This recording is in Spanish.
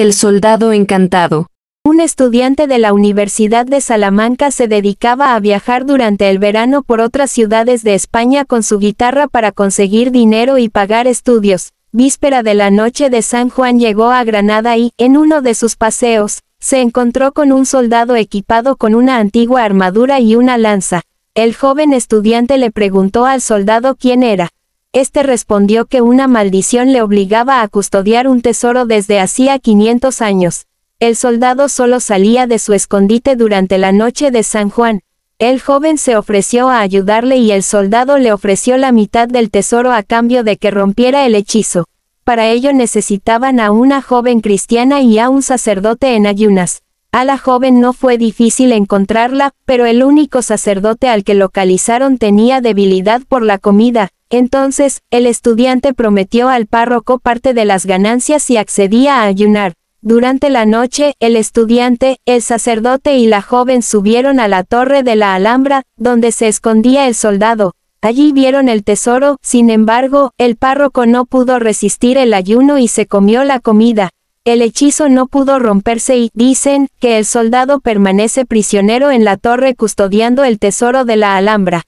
El soldado encantado. Un estudiante de la Universidad de Salamanca se dedicaba a viajar durante el verano por otras ciudades de España con su guitarra para conseguir dinero y pagar estudios. Víspera de la noche de San Juan llegó a Granada y, en uno de sus paseos, se encontró con un soldado equipado con una antigua armadura y una lanza. El joven estudiante le preguntó al soldado quién era. Este respondió que una maldición le obligaba a custodiar un tesoro desde hacía 500 años. El soldado solo salía de su escondite durante la noche de San Juan. El joven se ofreció a ayudarle y el soldado le ofreció la mitad del tesoro a cambio de que rompiera el hechizo. Para ello necesitaban a una joven cristiana y a un sacerdote en ayunas. A la joven no fue difícil encontrarla, pero el único sacerdote al que localizaron tenía debilidad por la comida, entonces, el estudiante prometió al párroco parte de las ganancias y accedía a ayunar. Durante la noche, el estudiante, el sacerdote y la joven subieron a la torre de la Alhambra, donde se escondía el soldado. Allí vieron el tesoro, sin embargo, el párroco no pudo resistir el ayuno y se comió la comida. El hechizo no pudo romperse y, dicen, que el soldado permanece prisionero en la torre custodiando el tesoro de la Alhambra.